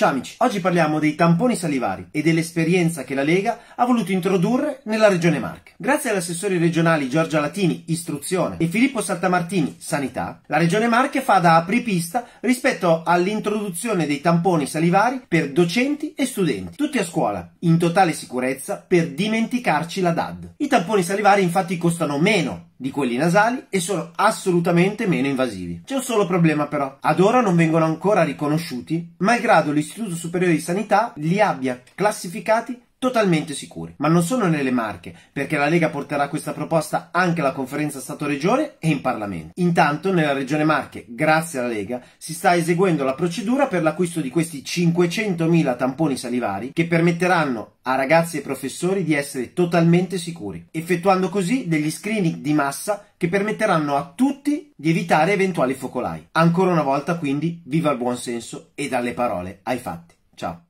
Ciao amici, oggi parliamo dei tamponi salivari e dell'esperienza che la Lega ha voluto introdurre nella regione Marche. Grazie agli assessori regionali Giorgia Latini, istruzione, e Filippo Saltamartini, sanità, la regione Marche fa da apripista rispetto all'introduzione dei tamponi salivari per docenti e studenti, tutti a scuola, in totale sicurezza per dimenticarci la DAD. I tamponi salivari infatti costano meno di quelli nasali e sono assolutamente meno invasivi. C'è un solo problema però, ad ora non vengono ancora riconosciuti, malgrado l'istituzione dell'Istituto Superiore di Sanità li abbia classificati totalmente sicuri. Ma non solo nelle Marche, perché la Lega porterà questa proposta anche alla conferenza Stato-Regione e in Parlamento. Intanto, nella Regione Marche, grazie alla Lega, si sta eseguendo la procedura per l'acquisto di questi 500.000 tamponi salivari che permetteranno a ragazzi e professori di essere totalmente sicuri, effettuando così degli screening di massa che permetteranno a tutti di evitare eventuali focolai. Ancora una volta, quindi, viva il buonsenso e dalle parole ai fatti. Ciao.